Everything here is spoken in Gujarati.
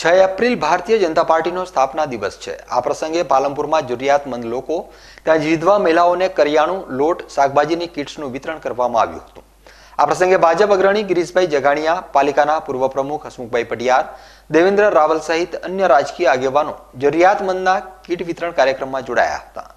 છ એપ્રિલ ભારતીય જનતા પાર્ટીનો સ્થાપના દિવસ છે આ પ્રસંગે પાલનપુરમાં જરૂરિયાતમંદ લોકો ત્યાં જીધવા મહિલાઓને કરિયાણું લોટ શાકભાજીની કિટ્સનું વિતરણ કરવામાં આવ્યું હતું આ પ્રસંગે ભાજપ અગ્રણી ગિરીશભાઈ જગાણિયા પાલિકાના પૂર્વ પ્રમુખ હસમુખભાઈ પટિયાર દેવેન્દ્ર રાવલ સહિત અન્ય રાજકીય આગેવાનો જરૂરિયાતમંદના કીટ વિતરણ કાર્યક્રમમાં જોડાયા હતા